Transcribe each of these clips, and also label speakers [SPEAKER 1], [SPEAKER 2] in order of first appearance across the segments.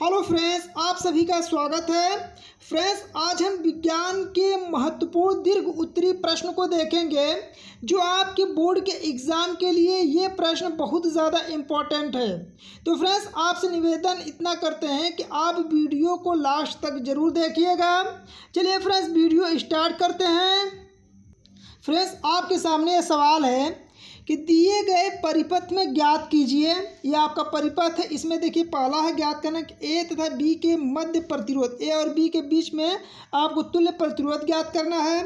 [SPEAKER 1] hello friends आप सभी का स्वागत है फ्रेंड्स आज हम विज्ञान के महत्वपूर्ण दीर्घ उत्तरी प्रश्न को देखेंगे जो आपके बोर्ड के एग्ज़ाम के लिए ये प्रश्न बहुत ज़्यादा इम्पॉर्टेंट है तो फ्रेंड्स आपसे निवेदन इतना करते हैं कि आप वीडियो को लास्ट तक ज़रूर देखिएगा चलिए फ्रेंड्स वीडियो स्टार्ट करते हैं फ्रेंड्स आपके सामने ये सवाल है कि दिए गए परिपथ में ज्ञात कीजिए यह आपका परिपथ है इसमें देखिए पहला है ज्ञात करना कि ए तथा बी के मध्य प्रतिरोध ए और बी के बीच में आपको तुल्य प्रतिरोध ज्ञात करना है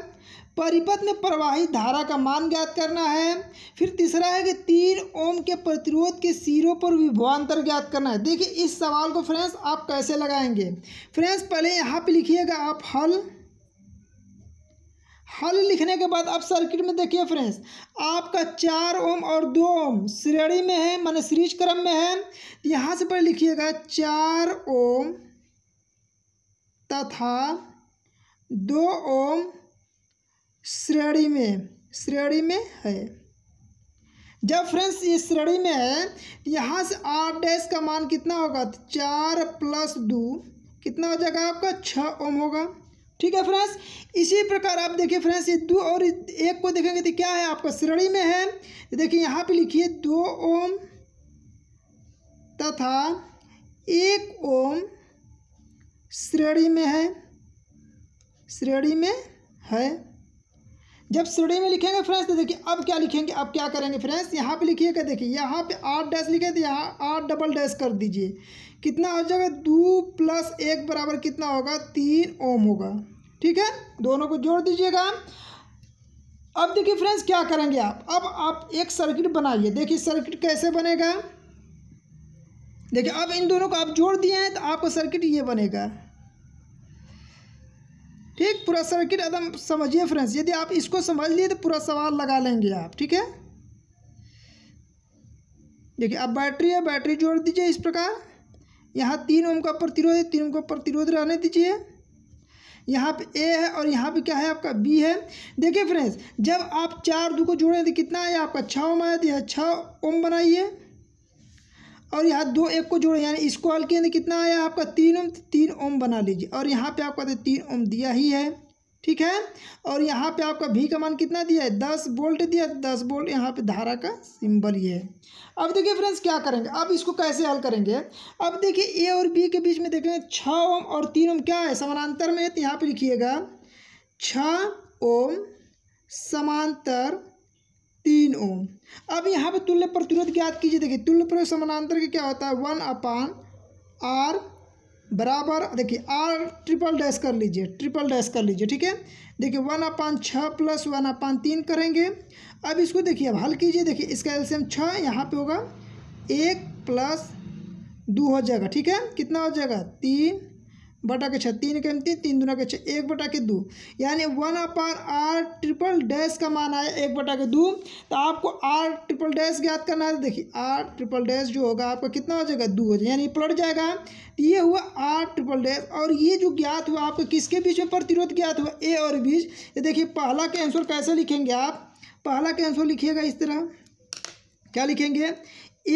[SPEAKER 1] परिपथ में प्रवाहित धारा का मान ज्ञात करना है फिर तीसरा है कि तीन ओम के प्रतिरोध के सिरों पर विभवान्तर ज्ञात करना है देखिए इस सवाल को फ्रेंड्स आप कैसे लगाएंगे फ्रेंड्स पहले यहाँ पे लिखिएगा आप हल हल लिखने के बाद आप सर्किट में देखिए फ्रेंड्स आपका चार ओम और दो ओम श्रेणी में है मान सीरीज क्रम में है तो यहाँ से पहले लिखिएगा चार ओम तथा दो ओम श्रेणी में श्रेणी में है जब फ्रेंड्स ये श्रेणी में है तो यहाँ से आर डैश का मान कितना होगा तो चार प्लस दो कितना हो जाएगा आपका छः ओम होगा ठीक है फ्रेंड्स इसी प्रकार आप देखिए फ्रेंड्स ये दो और एक को देखेंगे तो क्या है आपका श्रेणी में है तो देखिए यहाँ पे लिखिए दो ओम तथा एक ओम श्रेणी में है श्रेणी में है जब श्रेणी में लिखेंगे फ्रेंड्स तो देखिए अब क्या लिखेंगे अब क्या करेंगे फ्रेंड्स यहाँ पे लिखिएगा देखिए यहाँ पे आठ डैश लिखे तो यहाँ आठ डबल डैश कर दीजिए कितना हो जाएगा दो प्लस एक बराबर कितना होगा तीन ओम होगा ठीक है दोनों को जोड़ दीजिएगा अब देखिए फ्रेंड्स क्या करेंगे आप अब आप एक सर्किट बनाइए देखिए सर्किट कैसे बनेगा देखिए अब इन दोनों को आप जोड़ दिए हैं तो आपका सर्किट ये बनेगा ठीक पूरा सर्किट एकदम समझिए फ्रेंड्स यदि आप इसको समझ लिए तो पूरा सवाल लगा लेंगे आप ठीक है देखिए अब बैटरी है बैटरी जोड़ दीजिए इस प्रकार यहाँ तीन ओम का प्रतिरोध है तीन ओम का प्रतिरोध रहने दीजिए यहाँ पे ए है और यहाँ पे क्या है आपका बी है देखिए फ्रेंड्स जब आप चार दो को जोड़ें तो कितना है आपका छः ओम आया तो यहाँ छः ओम बनाइए और यहाँ दो एक को जोड़ें यानी इसको हल किए तो कितना आया आपका तीन ओम तीन ओम बना लीजिए और यहाँ पे आपका तो तीन ओम दिया ही है ठीक है और यहाँ पे आपका भी का मान कितना दिया है दस बोल्ट दिया दस बोल्ट यहाँ पे धारा का सिंबल ये है अब देखिए फ्रेंड्स क्या करेंगे अब इसको कैसे हल करेंगे अब देखिए ए और बी के बीच में देखेंगे छ ओम और तीन ओम क्या है समानांतर में है तो यहाँ पर लिखिएगा छ ओम समांतर तीन ओम अब यहाँ पे तुल्य प्रतिरोध ज्ञात कीजिए देखिए तुल्य प्रतिरोध समानांतर के क्या होता है वन अपान आर बराबर देखिए आर ट्रिपल डैश कर लीजिए ट्रिपल डैश कर लीजिए ठीक है देखिए वन अपान छः प्लस वन अपान तीन करेंगे अब इसको देखिए अब हल कीजिए देखिए इसका एल्सियम छः यहाँ पे होगा एक प्लस दो हो जाएगा ठीक है कितना हो जाएगा तीन बटा के छः तीन के तीन तीन दुना के छः एक बटा के दो यानी वन अपार आर ट्रिपल डैश का मान आया एक बटा के दो तो आपको आर ट्रिपल डैश ज्ञात करना है देखिए आर ट्रिपल डैश जो होगा आपका कितना हो जाएगा दो हो जाएगा यानी पलट जाएगा तो ये हुआ आर ट्रिपल डैश और ये जो ज्ञात हुआ आपको किसके बीच में प्रतिरोध ज्ञात हुआ ए और बीच ये देखिए पहला के आंसर कैसे लिखेंगे आप पहला के आंसर लिखिएगा इस तरह क्या लिखेंगे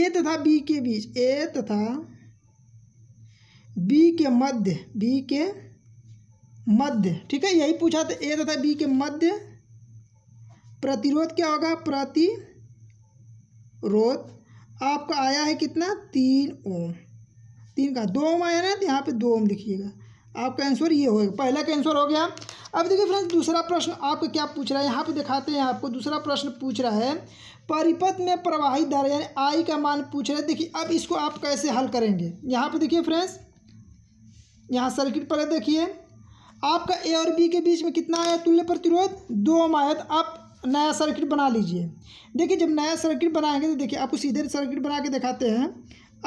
[SPEAKER 1] ए तथा बी के बीच ए तथा बी के मध्य बी के मध्य ठीक है यही पूछा था ए तथा बी के मध्य प्रतिरोध क्या होगा प्रतिरोध आपका आया है कितना तीन ओम तीन का दो ओम आया ना तो यहाँ पे दो ओम लिखिएगा आपका आंसर ये होगा पहला का आंसर हो गया अब देखिए फ्रेंड्स दूसरा प्रश्न आपको क्या पूछ रहा है यहाँ पे दिखाते हैं आपको दूसरा प्रश्न पूछ रहा है परिपथ में प्रवाही दर यानी आई का मान पूछ रहा है देखिए अब इसको आप कैसे हल करेंगे यहाँ पे देखिए फ्रेंड्स यहाँ सर्किट पर है देखिए आपका ए और बी के बीच में कितना आया तुल्य प्रतिरोध दो ओम आया तो आप नया सर्किट बना लीजिए देखिए जब नया सर्किट बनाएंगे तो देखिए आपको सीधे सर्किट बना के दिखाते हैं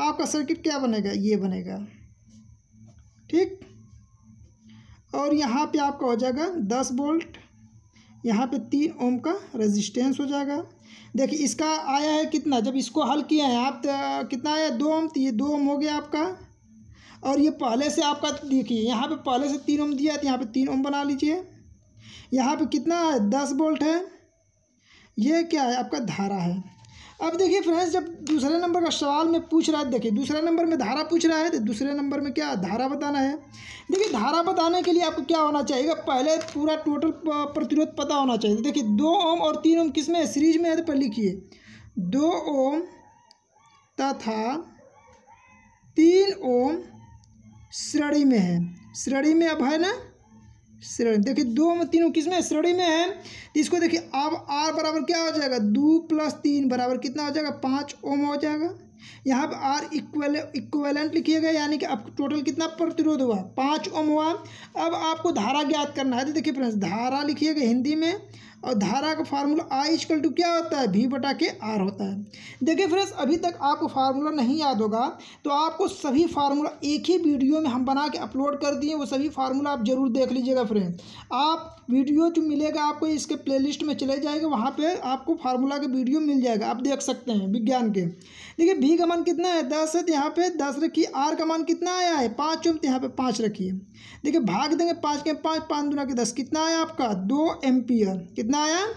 [SPEAKER 1] आपका सर्किट क्या बनेगा ये बनेगा ठीक और यहाँ पे आपका हो जाएगा दस वोल्ट यहाँ पे तीन ओम का रेजिस्टेंस हो जाएगा देखिए इसका आया है कितना जब इसको हल किया है आप तो कितना आया दो ओम तो ये दो ओम हो गया आपका और ये पहले से आपका देखिए यहाँ पे पहले से तीन ओम दिया है तो यहाँ पे तीन ओम बना लीजिए यहाँ पे कितना है दस वोल्ट है ये क्या है आपका धारा है अब देखिए फ्रेंड्स जब दूसरे नंबर का सवाल में पूछ रहा है देखिए दूसरे नंबर में धारा पूछ रहा है तो दूसरे नंबर में क्या धारा बताना है देखिए धारा बताने के लिए आपको क्या होना चाहिएगा पहले पूरा टोटल प्रतिरोध पता होना चाहिए तो देखिए दो ओम और तीन ओम किस में है सीरीज में है तो पर लिखिए दो ओम तथा तीन ओम श्रेणी में है श्रेणी में अब है ना श्रेणी देखिए दो में तीनों किस में श्रेणी में है इसको देखिए अब आर बराबर क्या हो जाएगा दो प्लस तीन बराबर कितना हो जाएगा पाँच ओम हो जाएगा यहाँ पर आर इक्वल इक्वेलेंट लिखिएगा यानी कि अब टोटल कितना प्रतिरोध हुआ पाँच ओम हुआ अब आपको धारा ज्ञात करना है तो देखिए फ्रेंड्स धारा लिखिएगा हिंदी में और धारा का फार्मूला आई इजकल टू क्या होता है भी बटा के आर होता है देखिए फ्रेंड्स अभी तक आपको फार्मूला नहीं याद होगा तो आपको सभी फार्मूला एक ही वीडियो में हम बना के अपलोड कर दिए वो सभी फार्मूला आप ज़रूर देख लीजिएगा फ्रेंड आप वीडियो जो मिलेगा आपको इसके प्ले में चले जाएगा वहाँ पर आपको फार्मूला का वीडियो मिल जाएगा आप देख सकते हैं विज्ञान के देखिए भी का मान कितना है दस है तो यहाँ पे दस रखिए आर का मान कितना आया है पाँच तो यहाँ पे पाँच रखिए देखिए भाग देंगे पाँच के पाँच पाँच दुना के दस कितना आया आपका दो एम्पियर कितना कितना आया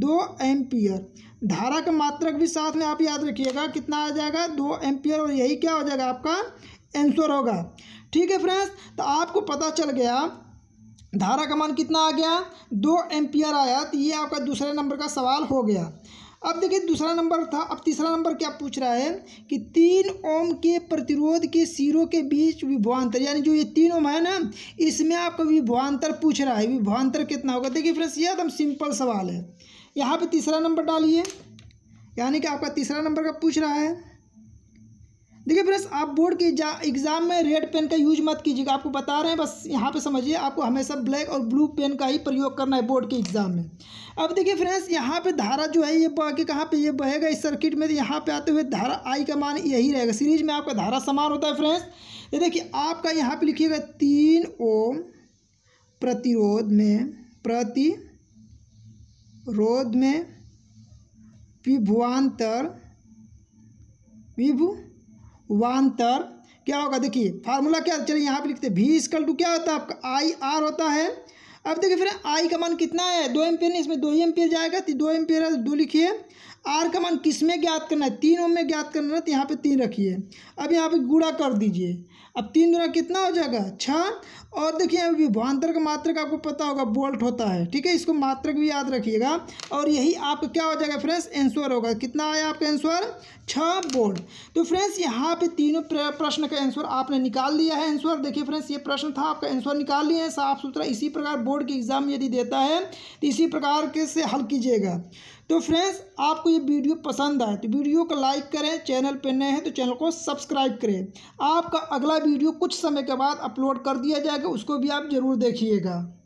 [SPEAKER 1] दो एम्पियर धारा का मात्रक भी साथ में आप याद रखिएगा कितना आ जाएगा दो एम्पियर और यही क्या हो जाएगा आपका आंसर होगा ठीक है फ्रेंड्स तो आपको पता चल गया धारा का मान कितना आ गया दो एम्पियर आया तो ये आपका दूसरे नंबर का सवाल हो गया अब देखिए दूसरा नंबर था अब तीसरा नंबर क्या पूछ रहा है कि तीन ओम के प्रतिरोध के सिरों के बीच विभवान्तर यानी जो ये तीन ओम है ना इसमें आपका विभवान्तर पूछ रहा है विभवान्तर कितना होगा देखिए फ्रेंड्स ये एकदम सिंपल सवाल है यहाँ पर तीसरा नंबर डालिए यानी कि आपका तीसरा नंबर का पूछ रहा है देखिए फ्रेंड्स आप बोर्ड के एग्ज़ाम में रेड पेन का यूज मत कीजिएगा आपको बता रहे हैं बस यहाँ पे समझिए आपको हमेशा ब्लैक और ब्लू पेन का ही प्रयोग करना है बोर्ड के एग्ज़ाम में अब देखिए फ्रेंड्स यहाँ पे धारा जो है ये बह के कहाँ पे ये बहेगा इस सर्किट में तो यहाँ पे आते हुए धारा आई का मान यही रहेगा सीरीज में आपका धारा समान होता है फ्रेंड्स ये देखिए आपका यहाँ पर लिखिएगा तीन ओम प्रतिरोध में प्रति रोध में विभुआंतर विभु वांतर क्या होगा देखिए फार्मूला क्या चलिए यहाँ पे लिखते हैं भी स्कल टू क्या होता है आपका आई आर होता है अब देखिए फिर आई का मान कितना है दो एमपियर नहीं इसमें दो ही एमपियर जाएगा तो दो एमपियर है दो लिखिए आर का मान किस में ज्ञात करना है तीन ओम में ज्ञात करना है तो यहाँ पे तीन रखिए अब यहाँ पे गुड़ा कर दीजिए अब तीन दुना कितना हो जाएगा छः और देखिए विभवान्तर का मात्रक आपको पता होगा बोल्ट होता है ठीक है इसको मात्रक भी याद रखिएगा और यही आपका क्या हो जाएगा फ्रेंड्स एंसर होगा कितना आया आपका एंसर छः बोल्ट तो फ्रेंड्स यहाँ पे तीनों प्रश्न का आंसर आपने निकाल लिया है आंसर देखिए फ्रेंड्स ये प्रश्न था आपका आंसर निकाल लिए है साफ सुथरा इसी प्रकार बोर्ड के एग्जाम यदि देता है तो इसी प्रकार के से हल कीजिएगा तो फ्रेंड्स आपको ये वीडियो पसंद आए तो वीडियो को लाइक करें चैनल पर नए हैं तो चैनल को सब्सक्राइब करें आपका अगला वीडियो कुछ समय के बाद अपलोड कर दिया जाएगा उसको भी आप ज़रूर देखिएगा